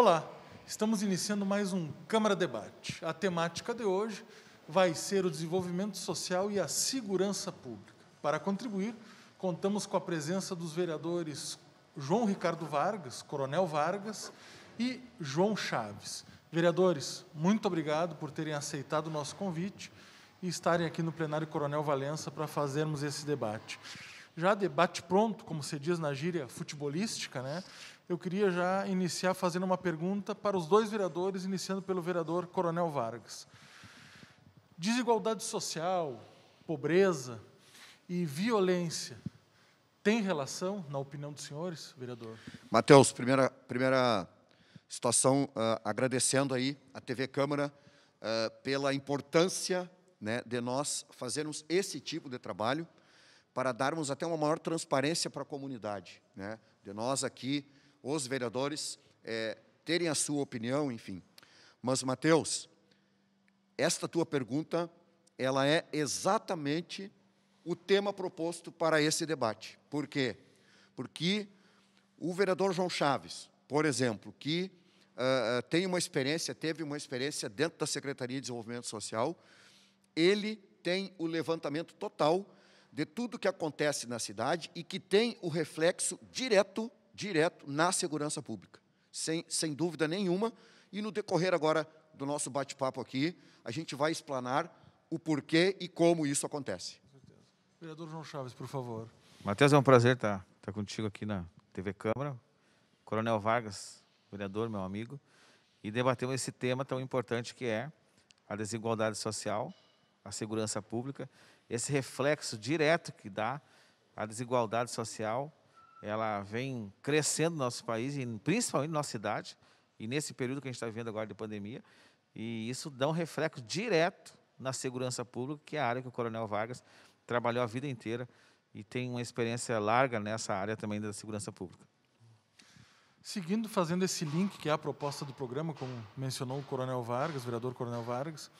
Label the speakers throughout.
Speaker 1: Olá, estamos iniciando mais um Câmara Debate. A temática de hoje vai ser o desenvolvimento social e a segurança pública. Para contribuir, contamos com a presença dos vereadores João Ricardo Vargas, Coronel Vargas e João Chaves. Vereadores, muito obrigado por terem aceitado o nosso convite e estarem aqui no plenário Coronel Valença para fazermos esse debate. Já debate pronto, como se diz na gíria futebolística, né? eu queria já iniciar fazendo uma pergunta para os dois vereadores, iniciando pelo vereador Coronel Vargas. Desigualdade social, pobreza e violência têm relação, na opinião dos senhores, vereador?
Speaker 2: Matheus, primeira, primeira situação, uh, agradecendo aí a TV Câmara uh, pela importância né, de nós fazermos esse tipo de trabalho para darmos até uma maior transparência para a comunidade. Né, de nós aqui os vereadores é, terem a sua opinião, enfim. Mas, Mateus, esta tua pergunta, ela é exatamente o tema proposto para esse debate. Por quê? Porque o vereador João Chaves, por exemplo, que uh, tem uma experiência, teve uma experiência dentro da Secretaria de Desenvolvimento Social, ele tem o levantamento total de tudo que acontece na cidade e que tem o reflexo direto direto na segurança pública, sem, sem dúvida nenhuma. E no decorrer agora do nosso bate-papo aqui, a gente vai explanar o porquê e como isso acontece.
Speaker 1: Vereador João Chaves, por favor.
Speaker 3: Matheus, é um prazer estar, tá, estar tá contigo aqui na TV Câmara. Coronel Vargas, vereador, meu amigo, e debatemos esse tema tão importante que é a desigualdade social, a segurança pública, esse reflexo direto que dá a desigualdade social ela vem crescendo no nosso país, e principalmente na nossa cidade, e nesse período que a gente está vivendo agora de pandemia, e isso dá um reflexo direto na segurança pública, que é a área que o Coronel Vargas trabalhou a vida inteira e tem uma experiência larga nessa área também da segurança pública.
Speaker 1: Seguindo, fazendo esse link, que é a proposta do programa, como mencionou o Coronel Vargas, o vereador Coronel Vargas,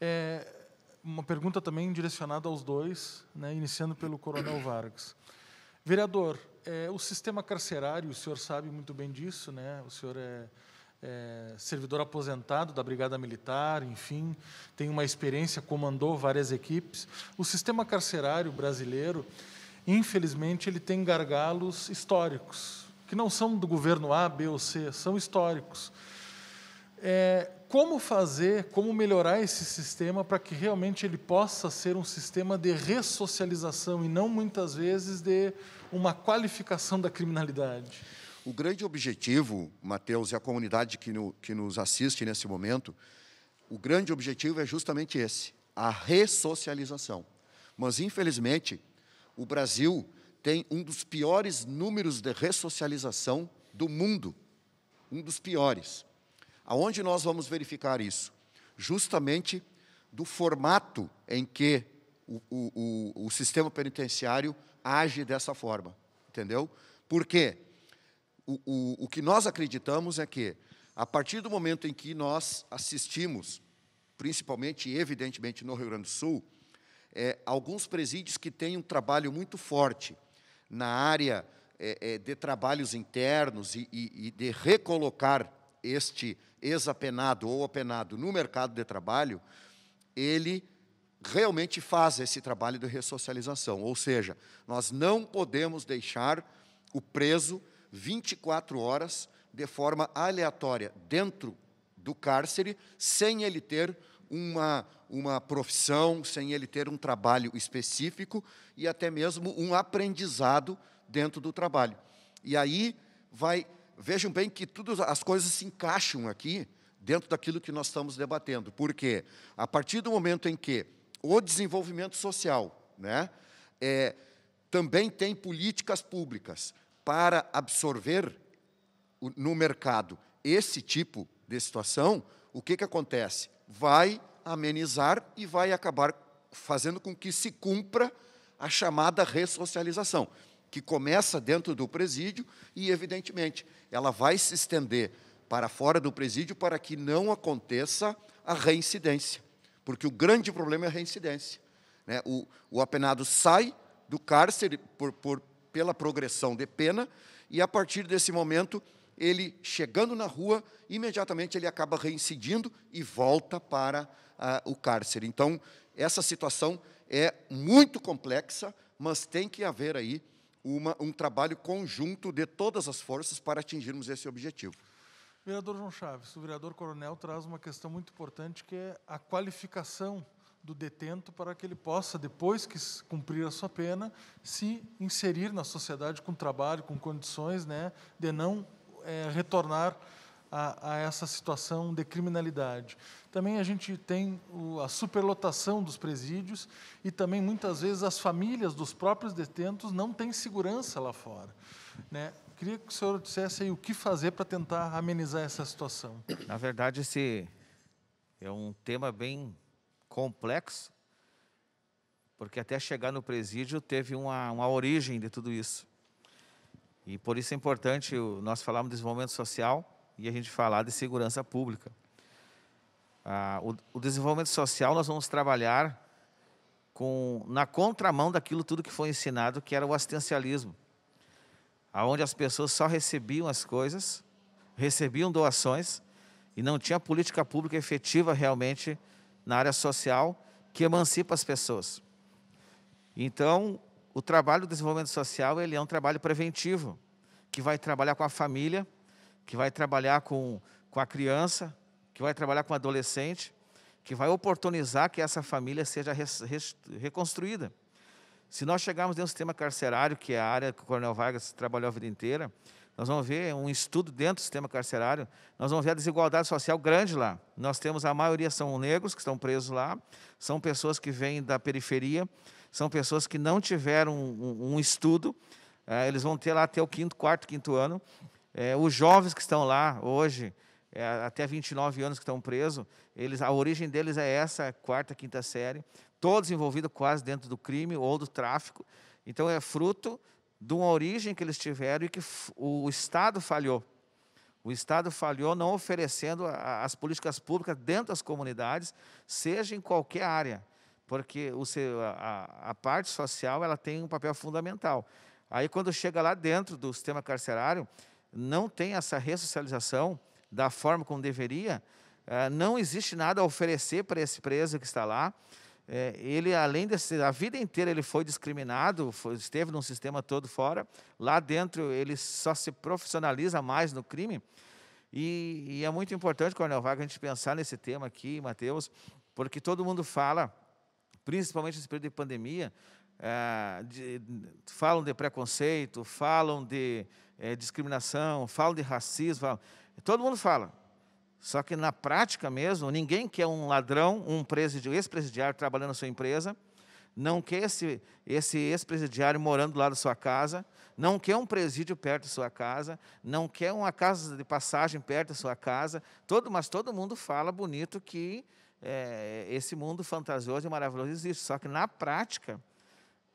Speaker 1: é uma pergunta também direcionada aos dois, né, iniciando pelo Coronel Vargas. Vereador, é, o sistema carcerário, o senhor sabe muito bem disso, né? O senhor é, é, servidor aposentado da Brigada Militar, enfim, tem uma experiência, comandou várias equipes. O sistema carcerário brasileiro, infelizmente, ele tem gargalos históricos, que não são do governo A, B ou C, são históricos. É, como fazer, como melhorar esse sistema para que realmente ele possa ser um sistema de ressocialização e não muitas vezes de uma qualificação da criminalidade.
Speaker 2: O grande objetivo, Mateus, e a comunidade que, no, que nos assiste nesse momento, o grande objetivo é justamente esse, a ressocialização. Mas, infelizmente, o Brasil tem um dos piores números de ressocialização do mundo. Um dos piores. Aonde nós vamos verificar isso? Justamente do formato em que o, o, o, o sistema penitenciário age dessa forma, entendeu? Porque o, o, o que nós acreditamos é que, a partir do momento em que nós assistimos, principalmente e evidentemente no Rio Grande do Sul, é, alguns presídios que têm um trabalho muito forte na área é, é, de trabalhos internos e, e, e de recolocar este ex-apenado ou apenado no mercado de trabalho, ele realmente faz esse trabalho de ressocialização. Ou seja, nós não podemos deixar o preso 24 horas de forma aleatória dentro do cárcere, sem ele ter uma, uma profissão, sem ele ter um trabalho específico e até mesmo um aprendizado dentro do trabalho. E aí vai vejam bem que todas as coisas se encaixam aqui dentro daquilo que nós estamos debatendo. Porque a partir do momento em que o desenvolvimento social, né, é, também tem políticas públicas para absorver o, no mercado esse tipo de situação, o que, que acontece? Vai amenizar e vai acabar fazendo com que se cumpra a chamada ressocialização, que começa dentro do presídio e, evidentemente, ela vai se estender para fora do presídio para que não aconteça a reincidência, porque o grande problema é a reincidência. Né? O, o apenado sai do cárcere por, por, pela progressão de pena, e a partir desse momento, ele chegando na rua, imediatamente ele acaba reincidindo e volta para ah, o cárcere. Então, essa situação é muito complexa, mas tem que haver aí uma, um trabalho conjunto de todas as forças para atingirmos esse objetivo.
Speaker 1: Vereador João Chaves, o vereador Coronel traz uma questão muito importante que é a qualificação do detento para que ele possa, depois que cumprir a sua pena, se inserir na sociedade com trabalho, com condições né, de não é, retornar a, a essa situação de criminalidade. Também a gente tem o, a superlotação dos presídios e também muitas vezes as famílias dos próprios detentos não têm segurança lá fora. Né? Queria que o senhor dissesse aí o que fazer para tentar amenizar essa situação.
Speaker 3: Na verdade, esse é um tema bem complexo, porque até chegar no presídio teve uma, uma origem de tudo isso. E por isso é importante nós falarmos de desenvolvimento social, e a gente falar de segurança pública. Ah, o, o, desenvolvimento social nós vamos trabalhar com na contramão daquilo tudo que foi ensinado, que era o assistencialismo, aonde as pessoas só recebiam as coisas, recebiam doações e não tinha política pública efetiva realmente na área social que emancipa as pessoas. Então, o trabalho do desenvolvimento social ele é um trabalho preventivo que vai trabalhar com a família que vai trabalhar com, com a criança, que vai trabalhar com o adolescente, que vai oportunizar que essa família seja reconstruída. Se nós chegarmos dentro do sistema carcerário, que é a área que o Coronel Vargas trabalhou a vida inteira, nós vamos ver um estudo dentro do sistema carcerário, nós vamos ver a desigualdade social grande lá. Nós temos a maioria são negros que estão presos lá, são pessoas que vêm da periferia, são pessoas que não tiveram um, um, um estudo, eh, eles vão ter lá até o quinto, quarto, quinto ano, é, os jovens que estão lá hoje, é, até 29 anos que estão presos, eles, a origem deles é essa, é quarta, quinta série, todos envolvidos quase dentro do crime ou do tráfico. Então, é fruto de uma origem que eles tiveram e que o Estado falhou. O Estado falhou não oferecendo a, as políticas públicas dentro das comunidades, seja em qualquer área, porque o, a, a, parte social ela tem um papel fundamental. Aí, quando chega lá dentro do sistema carcerário, não tem essa ressocialização da forma como deveria, eh, não existe nada a oferecer para esse preso que está lá. Eh, ele, além ser, a vida inteira ele foi discriminado, foi, esteve num sistema todo fora. Lá dentro ele só se profissionaliza mais no crime. E, e é muito importante, Coronel Vaga, a gente pensar nesse tema aqui, Mateus, porque todo mundo fala, principalmente nesse período de pandemia, é, de, falam de preconceito, falam de é, discriminação, falam de racismo, falam, todo mundo fala. Só que na prática mesmo, ninguém quer um ladrão, um ex-presidiário trabalhando na sua empresa, não quer esse, esse ex-presidiário morando lá da sua casa, não quer um presídio perto da sua casa, não quer uma casa de passagem perto da sua casa, todo, mas todo mundo fala bonito que é, esse mundo fantasioso e maravilhoso existe. Só que na prática,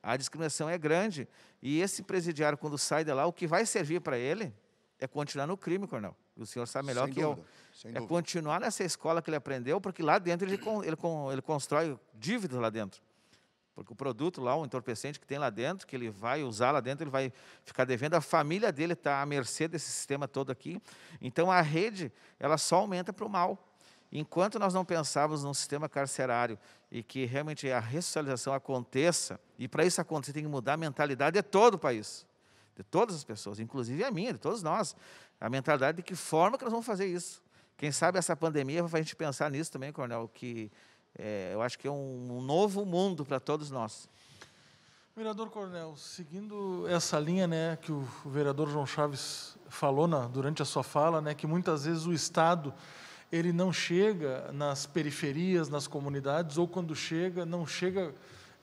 Speaker 3: a discriminação é grande. E esse presidiário, quando sai de lá, o que vai servir para ele é continuar no crime, coronel. O senhor sabe melhor sem que dúvida, eu. É dúvida. continuar nessa escola que ele aprendeu, porque lá dentro ele, ele, ele constrói dívidas lá dentro. Porque o produto lá, o entorpecente que tem lá dentro, que ele vai usar lá dentro, ele vai ficar devendo. A família dele está à mercê desse sistema todo aqui. Então, a rede, ela só aumenta para o mal. Enquanto nós não pensarmos num sistema carcerário e que realmente a ressocialização aconteça, e para isso acontecer tem que mudar a mentalidade de todo o país, de todas as pessoas, inclusive a minha, de todos nós. A mentalidade de que forma que nós vamos fazer isso. Quem sabe essa pandemia vai a gente pensar nisso também, Coronel, que é, eu acho que é
Speaker 1: um, um novo mundo para todos nós. Vereador Coronel, seguindo essa linha né, que o vereador João Chaves falou na, durante a sua fala, né, que muitas vezes o Estado ele não chega nas periferias, nas comunidades, ou quando chega, não chega.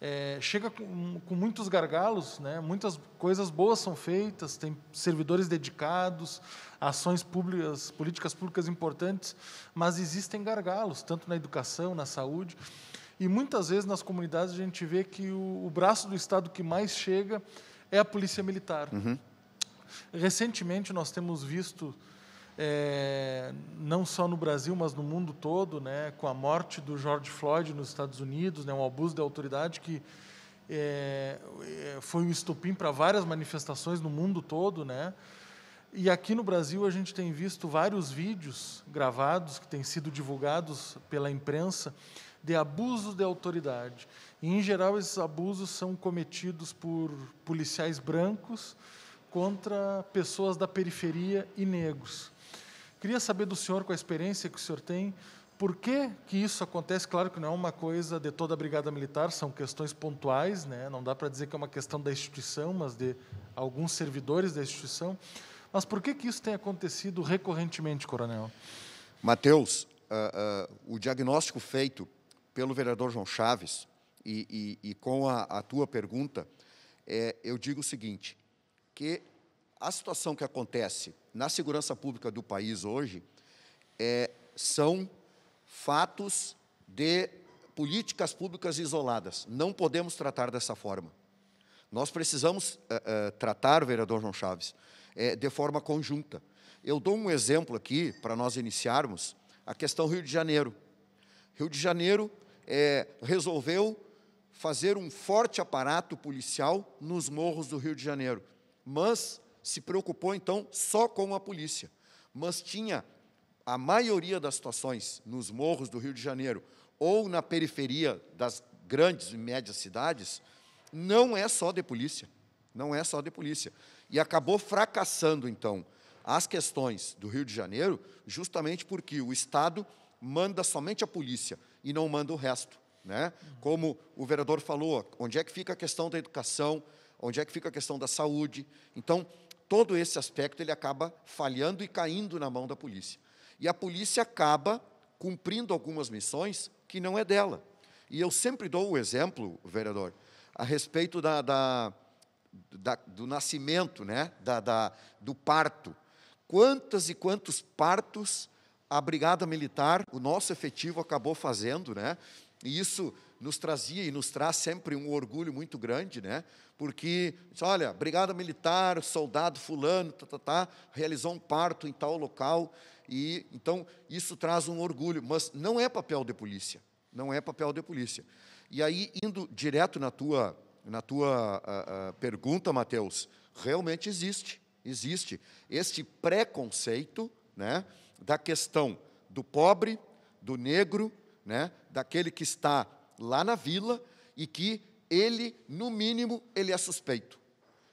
Speaker 1: É, chega com, com, muitos gargalos, né? muitas coisas boas são feitas, tem servidores dedicados, ações públicas, políticas públicas importantes, mas existem gargalos, tanto na educação, na saúde. E muitas vezes nas comunidades a gente vê que o, o braço do Estado que mais chega é a polícia militar. Uhum. Recentemente nós temos visto é, não só no Brasil, mas no mundo todo, né, com a morte do George Floyd nos Estados Unidos, né, um abuso de autoridade que é, é foi um estupim para várias manifestações no mundo todo, né? E aqui no Brasil a gente tem visto vários vídeos gravados que têm sido divulgados pela imprensa de abuso de autoridade. E, em geral, esses abusos são cometidos por policiais brancos contra pessoas da periferia e negros. Queria saber do senhor, com a experiência que o senhor tem, por que, que isso acontece? Claro que não é uma coisa de toda a Brigada Militar, são questões pontuais, né? não dá para dizer que é uma questão da instituição, mas de alguns servidores da instituição. Mas por que, que isso tem acontecido recorrentemente, coronel?
Speaker 2: Mateus, uh, uh, o diagnóstico feito pelo vereador João Chaves e, e, e com a, a, tua pergunta, é, eu digo o seguinte, que a situação que acontece na segurança pública do país hoje é, são fatos de políticas públicas isoladas. Não podemos tratar dessa forma. Nós precisamos é, é, tratar, vereador João Chaves, eh, de forma conjunta. Eu dou um exemplo aqui, para nós iniciarmos, a questão Rio de Janeiro. Rio de Janeiro resolveu fazer um forte aparato policial nos morros do Rio de Janeiro, mas se preocupou então só com a polícia, mas tinha a maioria das situações nos morros do Rio de Janeiro ou na periferia das grandes e médias cidades, não é só de polícia, não é só de polícia. E acabou fracassando então as questões do Rio de Janeiro, justamente porque o Estado manda somente a polícia e não manda o resto. Né? Como o vereador falou, onde é que fica a questão da educação, onde é que fica a questão da saúde? Então, todo esse aspecto ele acaba falhando e caindo na mão da polícia. E a polícia acaba cumprindo algumas missões que não é dela. E eu sempre dou o exemplo, vereador, a respeito da, da, da do nascimento, né? Da, da, do parto. Quantas e quantos partos a Brigada Militar, o nosso efetivo, acabou fazendo, né? e isso nos trazia e nos traz sempre um orgulho muito grande, né? Porque, olha, brigada militar, soldado fulano, tá, tá, tá, realizou um parto em tal local e então isso traz um orgulho, mas não é papel de polícia, não é papel de polícia. E aí indo direto na tua na tua a, ah, a ah, pergunta, Mateus, realmente existe, existe este preconceito, né, da questão do pobre, do negro, né, daquele que está lá na vila e que ele, no mínimo, ele é suspeito.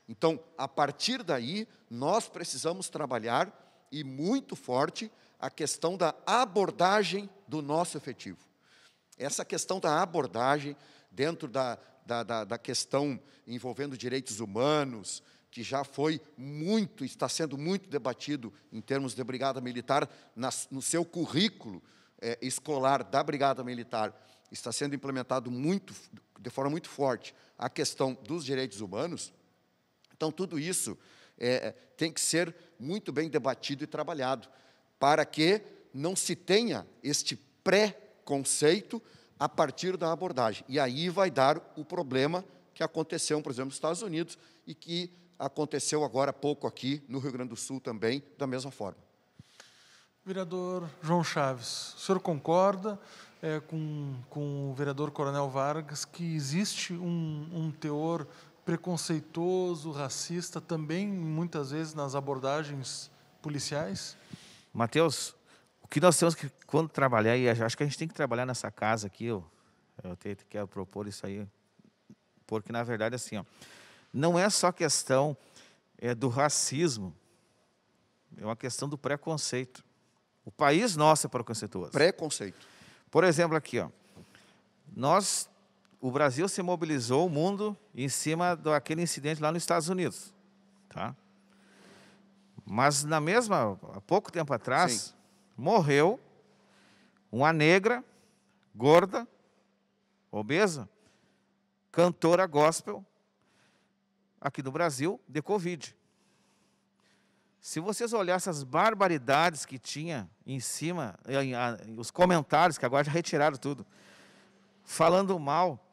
Speaker 2: Então, a partir daí, nós precisamos trabalhar e muito forte a questão da abordagem do nosso efetivo. Essa questão da abordagem dentro da, da, da, da questão envolvendo direitos humanos, que já foi muito, está sendo muito debatido em termos de Brigada Militar, na, no seu currículo é, escolar da Brigada Militar, está sendo implementado muito, de forma muito forte a questão dos direitos humanos, então tudo isso é, é, tem que ser muito bem debatido e trabalhado, para que não se tenha este pré-conceito a partir da abordagem. E aí vai dar o problema que aconteceu, por exemplo, nos Estados Unidos e que aconteceu agora há pouco aqui no Rio Grande do Sul também, da mesma forma.
Speaker 1: Vereador João Chaves, o senhor concorda? é, com, com o vereador Coronel Vargas que existe um, um teor preconceituoso, racista, também muitas vezes nas abordagens policiais?
Speaker 3: Matheus, o que nós temos que, quando trabalhar, e acho que a gente tem que trabalhar nessa casa aqui, eu, eu te, quero propor isso aí, porque na verdade, assim, ó, não é só questão é, do racismo, é uma questão do preconceito. O país nosso é preconceituoso. Preconceito. Por exemplo, aqui, ó, nós, o Brasil se mobilizou, o mundo, em cima daquele incidente lá nos Estados Unidos. Tá? Mas na mesma, há pouco tempo atrás, Sim. morreu uma negra, gorda, obesa, cantora gospel, aqui no Brasil, de Covid. Se vocês olhassem as barbaridades que tinha em cima, eh, ah, os comentários, que agora já retiraram tudo, falando mal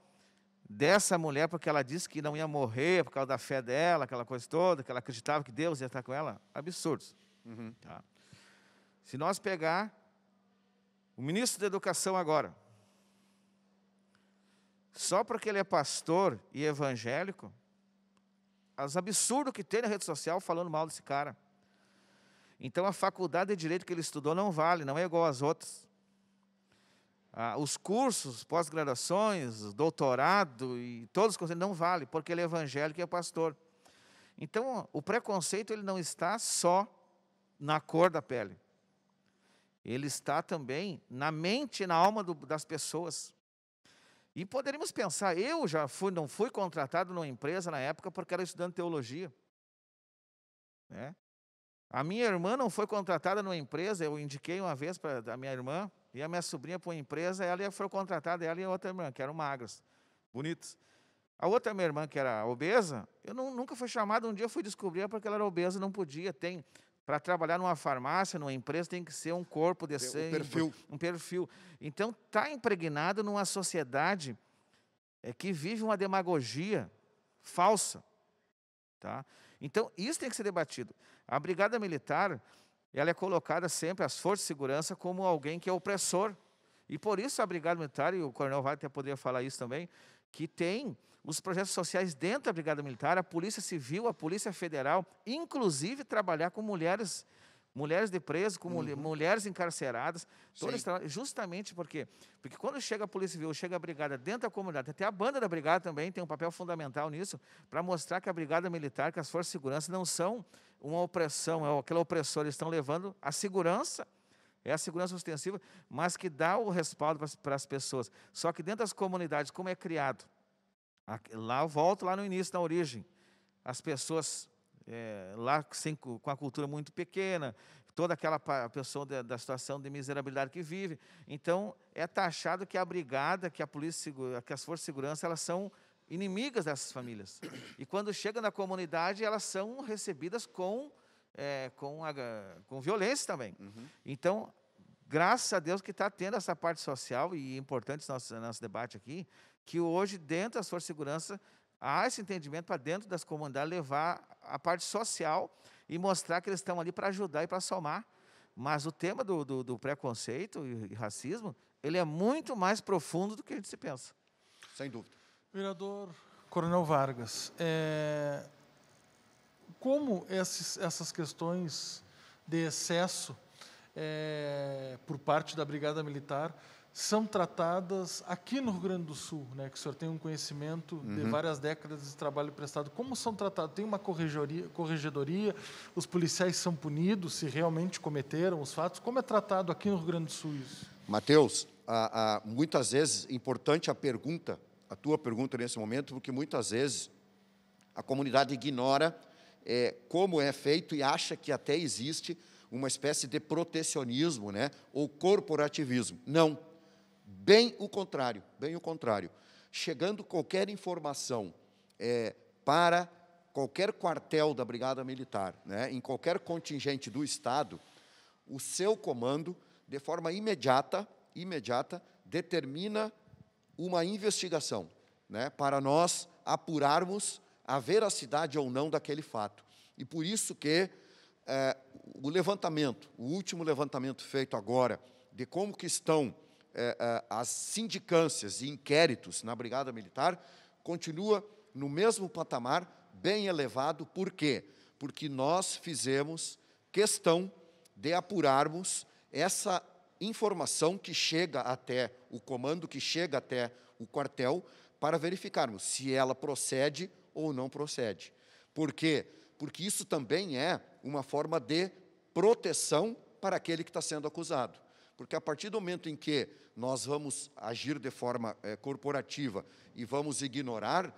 Speaker 3: dessa mulher, porque ela disse que não ia morrer por causa da fé dela, aquela coisa toda, que ela acreditava que Deus ia estar com ela, absurdos. Uhum. Tá. Se nós pegar o ministro da Educação agora, só porque ele é pastor e evangélico, os absurdos que tem na rede social falando mal desse cara. Então a faculdade de direito que ele estudou não vale, não é igual às outras. Ah, os cursos, pós-graduações, doutorado e todos os conceitos não vale, porque ele é evangélico e é pastor. Então, o preconceito ele não está só na cor da pele. Ele está também na mente e na alma do, das pessoas. E poderíamos pensar, eu já fui, não fui contratado numa empresa na época porque era estudante de teologia. Né? A minha irmã não foi contratada numa empresa, eu indiquei uma vez para a minha irmã e a minha sobrinha para uma empresa, ela foi contratada, ela e a outra irmã, que eram magras, bonitas. A outra minha irmã, que era obesa, eu não, nunca fui chamada, um dia eu fui descobrir é porque ela era obesa, não podia, tem para trabalhar numa farmácia, numa empresa, tem que ser um corpo decente. Um perfil. Um perfil. Então, está impregnado numa sociedade é, que vive uma demagogia falsa. Tá? Então, isso tem que ser debatido. A brigada militar, ela é colocada sempre, as forças de segurança, como alguém que é opressor. E por isso a Brigada Militar, e o Coronel Vale até poderia falar isso também, que tem os projetos sociais dentro da Brigada Militar, a Polícia Civil, a Polícia Federal, inclusive trabalhar com mulheres mulheres de preso, com uhum. mulheres encarceradas, todas justamente porque porque quando chega a Polícia Civil, chega a brigada dentro da comunidade, até a banda da brigada também tem um papel fundamental nisso, para mostrar que a brigada militar, que as forças de segurança não são uma opressão, é aquela opressora, estão levando a segurança, é a segurança ostensiva, mas que dá o respaldo para as pessoas. Só que dentro das comunidades, como é criado, lá eu volto lá no início, na origem, as pessoas é, lá sem, com a cultura muito pequena, toda aquela pessoa da, da, situação de miserabilidade que vive. Então, é taxado que a brigada, que a polícia, que as forças de segurança, elas são inimigas dessas famílias. E quando chega na comunidade, elas são recebidas com, é, com, a, com violência também. Uhum. Então, graças a Deus que está tendo essa parte social, e importante nosso, nosso debate aqui, que hoje, dentro das forças de segurança, há esse entendimento para dentro das comunidades levar a parte social e mostrar que eles estão ali para ajudar e para somar. Mas o tema do, do, do preconceito e, racismo, ele é muito mais profundo do que a gente se pensa.
Speaker 1: Sem dúvida. Vereador Coronel Vargas, é, como esses, essas questões de excesso é, por parte da Brigada Militar são tratadas aqui no Rio Grande do Sul, né, que o senhor tem um conhecimento uhum. de várias décadas de trabalho prestado, como são tratadas? Tem uma corregedoria, corregedoria, os policiais são punidos se realmente cometeram os fatos? Como é tratado aqui no Rio Grande do Sul isso?
Speaker 2: Matheus, muitas vezes, importante a pergunta, a tua pergunta nesse momento, porque muitas vezes a comunidade ignora é, como é feito e acha que até existe uma espécie de protecionismo, né, ou corporativismo. Não Bem o contrário, bem o contrário. Chegando qualquer informação é, para qualquer quartel da Brigada Militar, né, em qualquer contingente do Estado, o seu comando, de forma imediata, imediata, determina uma investigação, né, para nós apurarmos a veracidade ou não daquele fato. E por isso que é, o levantamento, o último levantamento feito agora, de como que estão é, é, as sindicâncias e inquéritos na Brigada Militar continua no mesmo patamar, bem elevado. Por quê? Porque nós fizemos questão de apurarmos essa informação que chega até o comando, que chega até o quartel, para verificarmos se ela procede ou não procede. Por quê? Porque isso também é uma forma de proteção para aquele que está sendo acusado. Porque a partir do momento em que nós vamos agir de forma é, corporativa e vamos ignorar,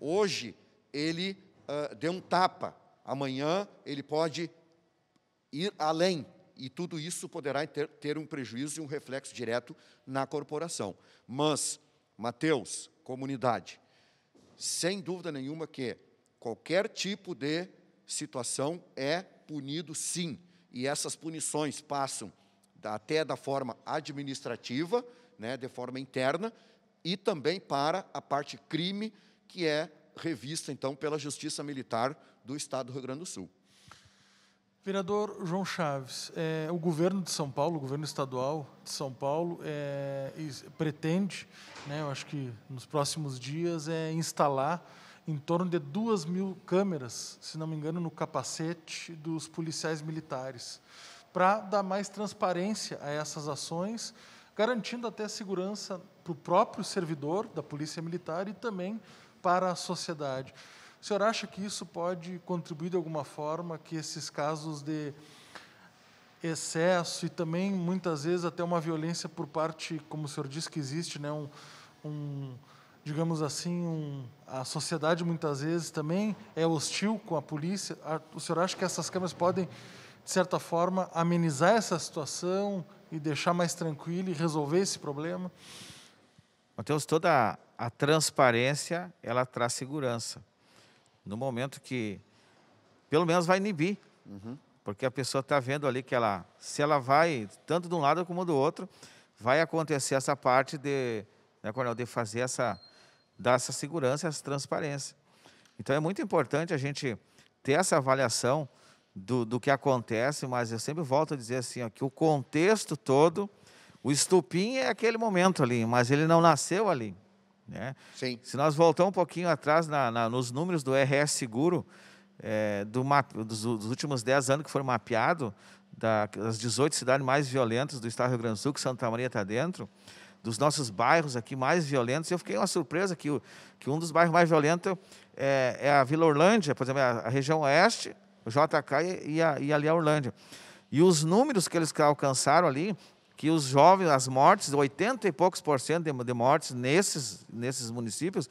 Speaker 2: hoje ele uh, deu um tapa, amanhã ele pode ir além, e tudo isso poderá ter, ter um prejuízo e um reflexo direto na corporação. Mas, Mateus, comunidade, sem dúvida nenhuma que qualquer tipo de situação é punido sim, e essas punições passam até da forma administrativa, né, de forma interna, e também para a parte crime, que é revista, então, pela Justiça Militar do Estado do Rio Grande do Sul.
Speaker 1: Vereador João Chaves, é, o governo de São Paulo, o governo estadual de São Paulo, é, pretende, né, eu acho que nos próximos dias, é instalar em torno de duas mil câmeras, se não me engano, no capacete dos policiais militares para dar mais transparência a essas ações, garantindo até segurança para o próprio servidor da Polícia Militar e também para a sociedade. O senhor acha que isso pode contribuir de alguma forma que esses casos de excesso e também muitas vezes até uma violência por parte, como o senhor disse que existe, né, um, um digamos assim, um, a sociedade muitas vezes também é hostil com a polícia. O senhor acha que essas câmeras podem de certa forma, amenizar essa situação e deixar mais tranquilo e resolver esse problema? Mateus, toda
Speaker 3: a transparência, ela traz segurança. No momento que, pelo menos, vai inibir. Uhum. Porque a pessoa está vendo ali que ela, se ela vai, tanto de um lado como do outro, vai acontecer essa parte de, né, Coronel, de fazer essa, dar essa segurança, essa transparência. Então, é muito importante a gente ter essa avaliação, do, do que acontece, mas eu sempre volto a dizer assim, ó, que o contexto todo, o estupim é aquele momento ali, mas ele não nasceu ali. Né? Sim. Se nós voltar um pouquinho atrás na, na, nos números do RS Seguro, é, do, dos, dos, últimos 10 anos que foram mapeados, das 18 cidades mais violentas do estado do Rio Grande do Sul, que Santa Maria está dentro, dos nossos bairros aqui mais violentos, eu fiquei uma surpresa que, que um dos bairros mais violentos é, é a Vila Orlândia, por exemplo, é a, a região oeste, o JK e, a, e ali a Orlândia. E os números que eles alcançaram ali, que os jovens, as mortes, 80 e poucos por cento de, de mortes nesses, nesses municípios,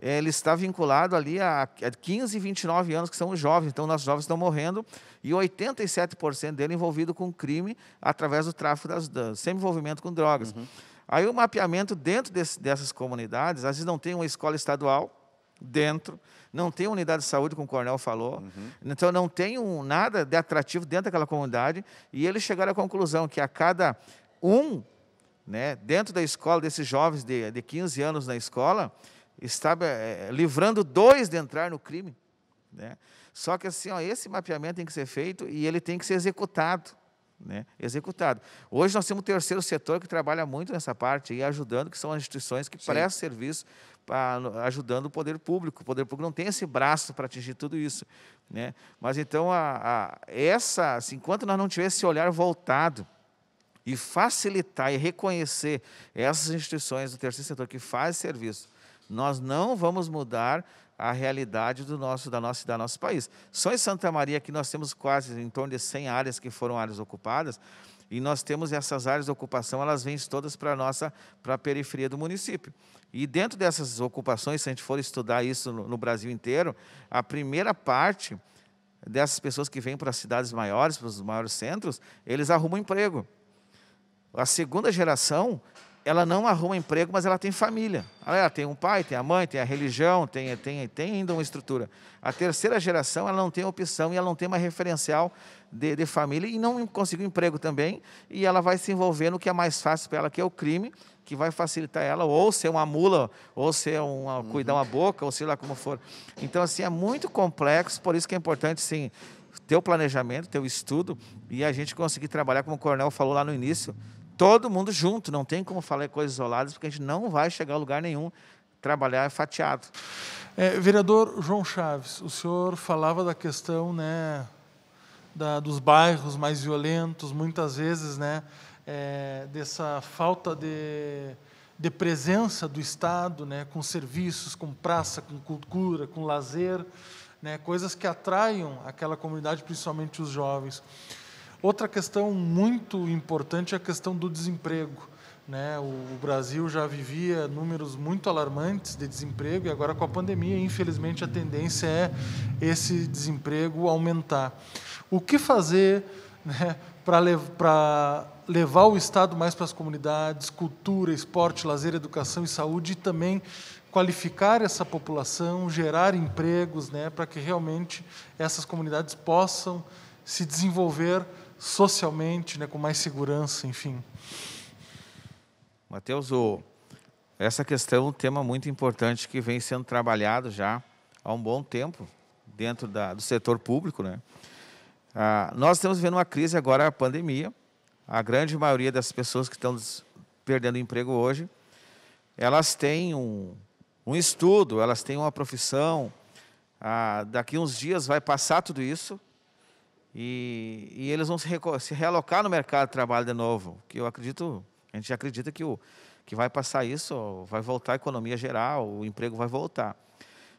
Speaker 3: ele está vinculado ali a, a 15 e 29 anos, que são os jovens. Então, nossos jovens estão morrendo e 87% dele envolvido com crime através do tráfico, das, da, sem envolvimento com drogas. Uhum. Aí o mapeamento dentro desse, dessas comunidades, às vezes não tem uma escola estadual, dentro, não tem unidade de saúde, como o Cornel falou, uhum. então não tem um, nada de atrativo dentro daquela comunidade, e eles chegaram à conclusão que a cada um, né, dentro da escola, desses jovens de, de 15 anos na escola, estava é, eh, livrando dois de entrar no crime. Né? Só que assim, ó, esse mapeamento tem que ser feito e ele tem que ser executado né, executado. Hoje nós temos o terceiro setor que trabalha muito nessa parte e ajudando, que são as instituições que Sim. prestam serviço pra, ajudando o poder público. O poder público não tem esse braço para atingir tudo isso. Né? Mas então, a, a, essa, assim, enquanto nós não tiver esse olhar voltado e facilitar e reconhecer essas instituições do terceiro setor que fazem serviço, nós não vamos mudar a realidade do nosso, da nossa, da nosso país. Só em Santa Maria que nós temos quase em torno de 100 áreas que foram áreas ocupadas e nós temos essas áreas de ocupação, elas vêm todas para a nossa, para a periferia do município. E dentro dessas ocupações, se a gente for estudar isso no, no Brasil inteiro, a primeira parte dessas pessoas que vêm para as cidades maiores, para os maiores centros, eles arrumam emprego. A segunda geração ela não arruma emprego, mas ela tem família. Ela tem um pai, tem a mãe, tem a religião, tem, tem, tem ainda uma estrutura. A terceira geração, ela não tem opção e ela não tem uma referencial de, de família e não conseguiu emprego também. E ela vai se envolver no que é mais fácil para ela, que é o crime, que vai facilitar ela, ou ser uma mula, ou ser um uhum. cuidar uma boca, ou sei lá como for. Então, assim, é muito complexo, por isso que é importante, sim, ter o planejamento, ter o estudo e a gente conseguir trabalhar, como o Coronel falou lá no início, todo mundo junto, não tem como falar coisas isoladas, porque a gente não vai chegar a lugar nenhum
Speaker 1: trabalhar é fatiado. É, vereador João Chaves, o senhor falava da questão né, da, dos bairros mais violentos, muitas vezes, né, é, dessa falta de, de presença do Estado, né, com serviços, com praça, com cultura, com lazer, né, coisas que atraiam aquela comunidade, principalmente os jovens. Outra questão muito importante é a questão do desemprego. Né? O Brasil já vivia números muito alarmantes de desemprego e agora com a pandemia, infelizmente, a tendência é esse desemprego aumentar. O que fazer né, para levar o Estado mais para as comunidades, cultura, esporte, lazer, educação e saúde e também qualificar essa população, gerar empregos, né, para que realmente essas comunidades possam se desenvolver socialmente, né, com mais segurança, enfim.
Speaker 3: Mateus, o, essa questão é um tema muito importante que vem sendo trabalhado já há um bom tempo dentro da, do setor público. Né? Ah, nós estamos vendo uma crise agora, a pandemia. A grande maioria das pessoas que estão perdendo emprego hoje, elas têm um, um estudo, elas têm uma profissão. Ah, daqui uns dias vai passar tudo isso, e, e eles vão se, se, realocar no mercado de trabalho de novo, que eu acredito, a gente acredita que, o, que vai passar isso, vai voltar a economia geral, o emprego vai voltar.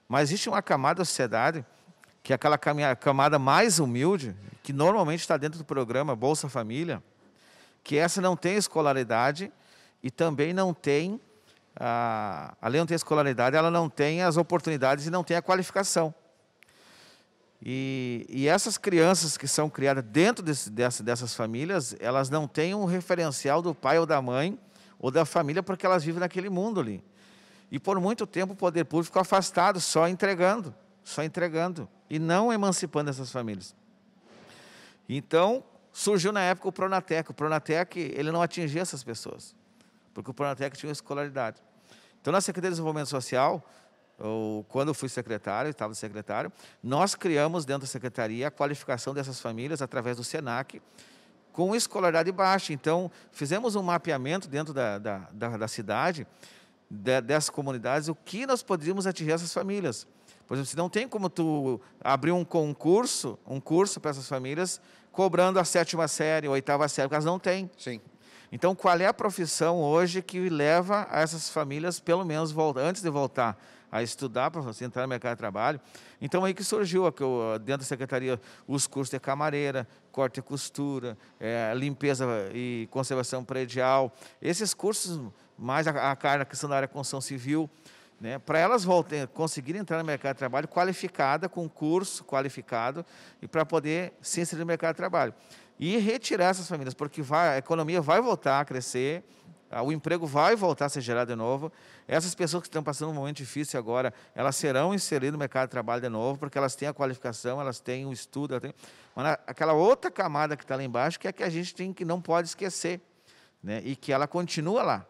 Speaker 3: Mas existe uma camada da sociedade, que é aquela camada mais humilde, que normalmente está dentro do programa Bolsa Família, que essa não tem escolaridade e também não tem, ah, além de não ter escolaridade, ela não tem as oportunidades e não tem a qualificação. E, e essas crianças que são criadas dentro desse, dessa, dessas famílias, elas não têm um referencial do pai ou da mãe ou da família porque elas vivem naquele mundo ali. E por muito tempo o poder público ficou afastado, só entregando, só entregando e não emancipando essas famílias. Então, surgiu na época o Pronatec. O Pronatec, ele não atingia essas pessoas, porque o Pronatec tinha escolaridade. Então, na Secretaria de Desenvolvimento Social, ou, quando eu fui secretário, estava secretário, nós criamos dentro da secretaria a qualificação dessas famílias através do SENAC, com escolaridade baixa. Então, fizemos um mapeamento dentro da, da, da, da cidade, de, dessas comunidades, o que nós poderíamos atingir essas famílias. Por exemplo, se não tem como tu abrir um concurso, um curso para essas famílias, cobrando a sétima série, a oitava série, porque elas não têm. Sim. Então, qual é a profissão hoje que leva a essas famílias, pelo menos antes de voltar a estudar para você entrar no mercado de trabalho. Então aí que surgiu dentro da secretaria os cursos de camareira, corte e costura, é, limpeza e conservação predial, esses cursos mais a, a que questão da área construção civil. Né, para elas voltem, conseguirem entrar no mercado de trabalho qualificada, com curso qualificado, e para poder se inserir no mercado de trabalho. E retirar essas famílias, porque vai, a economia vai voltar a crescer, ah, o emprego vai voltar a ser gerado de novo. Essas pessoas que estão passando um momento difícil agora, elas serão inseridas no mercado de trabalho de novo, porque elas têm a qualificação, elas têm o estudo. Elas têm... Mas aquela outra camada que está lá embaixo, que é a que a gente tem que não pode esquecer, né? e que ela continua lá.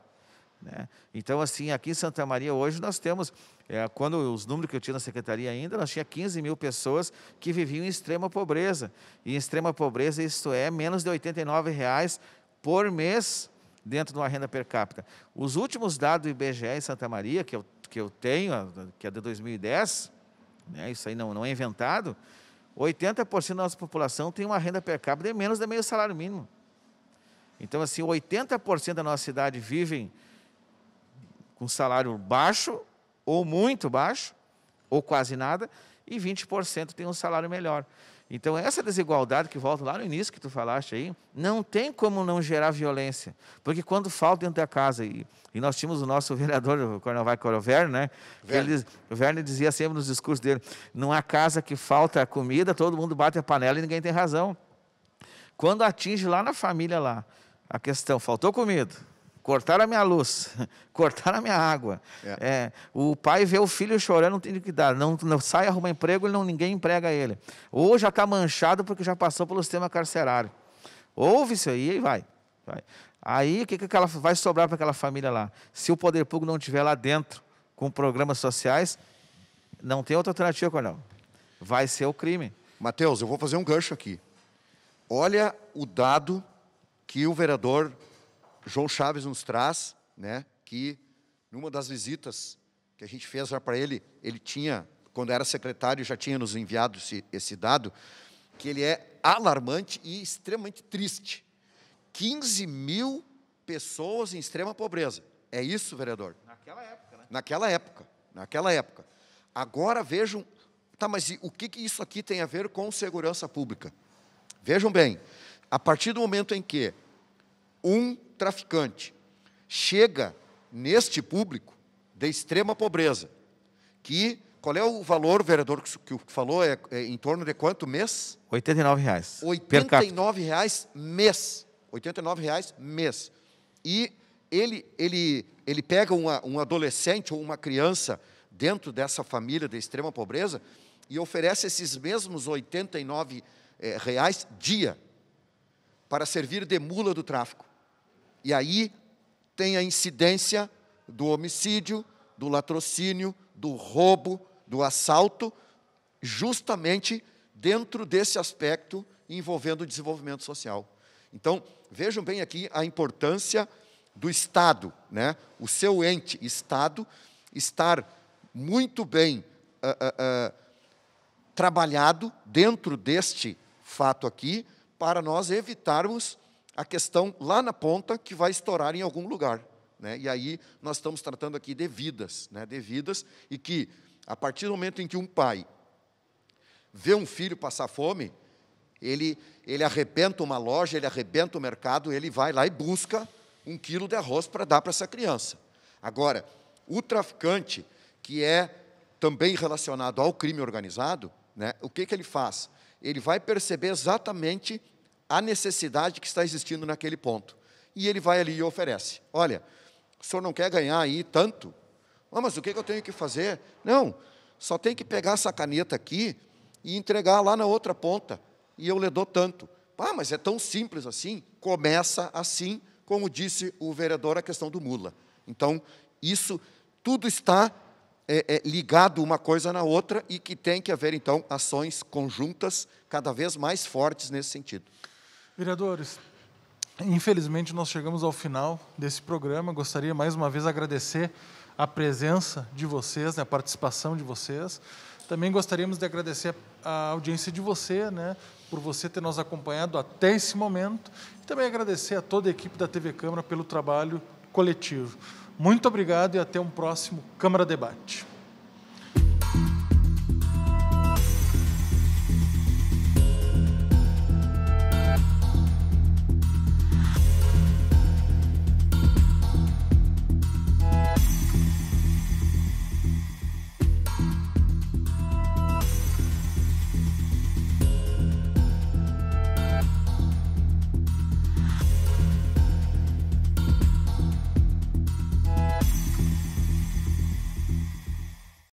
Speaker 3: Né? Então, assim, aqui em Santa Maria hoje nós temos, é, quando os números que eu tinha na secretaria ainda, nós tinha 15 mil pessoas que viviam em extrema pobreza. E em extrema pobreza, isto é, menos de R$ reais por mês dentro de uma renda per capita. Os últimos dados do IBGE em Santa Maria, que eu, que eu tenho, que é de 2010, né, isso aí não, não é inventado, 80% da nossa população tem uma renda per capita de menos de meio salário mínimo. Então, assim, 80% da nossa cidade vivem com salário baixo, ou muito baixo, ou quase nada, e 20% tem um salário melhor. Então, essa desigualdade que volta lá no início que tu falaste aí, não tem como não gerar violência. Porque quando falta dentro da casa, e, e nós tínhamos o nosso vereador, o Cornovai Coroverno, né? Ele, o Verne dizia sempre nos discursos dele: não há casa que falta comida, todo mundo bate a panela e ninguém tem razão. Quando atinge lá na família, lá, a questão, faltou comida, cortaram a minha luz, cortaram a minha água. É. É, o pai vê o filho chorando, não tem que dar, não, não sai arruma emprego, e não, ninguém emprega ele. Ou já está manchado porque já passou pelo sistema carcerário. Ouve isso aí e vai. vai. Aí o que, que ela vai sobrar para aquela família lá? Se o poder público não estiver lá dentro com programas sociais, não tem outra alternativa, Coronel. Vai ser o crime. Matheus,
Speaker 2: eu vou fazer um gancho aqui. Olha o dado que o vereador João Chaves nos traz, né, que numa das visitas que a gente fez para ele, ele tinha, quando era secretário, já tinha nos enviado esse, esse dado, que ele é alarmante e extremamente triste. 15 mil pessoas em extrema pobreza. É isso, vereador? Naquela época, né? Naquela época, naquela época. Agora vejam, tá, mas o que, que isso aqui tem a ver com segurança pública? Vejam bem, a partir do momento em que um traficante chega neste público de extrema pobreza, que qual é o valor, vereador, que falou? É, é em torno de quanto mês?
Speaker 3: R$ 89,00.
Speaker 2: R$ 89,00 mês. R$ 89,00 mês. E ele, ele, ele pega uma, um adolescente ou uma criança dentro dessa família de extrema pobreza e oferece esses mesmos R$ 89,00 eh, reais dia para servir de mula do tráfico. E aí tem a incidência do homicídio, do latrocínio, do roubo, do assalto, justamente dentro desse aspecto envolvendo o desenvolvimento social. Então, vejam bem aqui a importância do Estado, né? o seu ente Estado, estar muito bem uh, uh, uh, trabalhado dentro deste fato aqui, para nós evitarmos a questão lá na ponta que vai estourar em algum lugar. Né? E aí nós estamos tratando aqui de vidas, né? de vidas, e que a partir do momento em que um pai vê um filho passar fome, ele, ele arrebenta uma loja, ele arrebenta o mercado, ele vai lá e busca um quilo de arroz para dar para essa criança. Agora, o traficante, que é também relacionado ao crime organizado, né, o que, que ele faz? Ele vai perceber exatamente a necessidade que está existindo naquele ponto. E ele vai ali e oferece: Olha, o senhor não quer ganhar aí tanto? Ah, mas o que eu tenho que fazer? Não, só tem que pegar essa caneta aqui e entregar lá na outra ponta, e eu lhe dou tanto. Ah, mas é tão simples assim? Começa assim, como disse o vereador, a questão do mula. Então, isso tudo está é, é, ligado uma coisa na outra e que tem que haver, então, ações conjuntas cada vez mais fortes nesse sentido.
Speaker 1: Vereadores, infelizmente nós chegamos ao final desse programa. Gostaria mais uma vez agradecer a presença de vocês, né, a participação de vocês. Também gostaríamos de agradecer a audiência de você, né, por você ter nos acompanhado até esse momento. E também agradecer a toda a equipe da TV Câmara pelo trabalho coletivo. Muito obrigado e até um próximo Câmara Debate.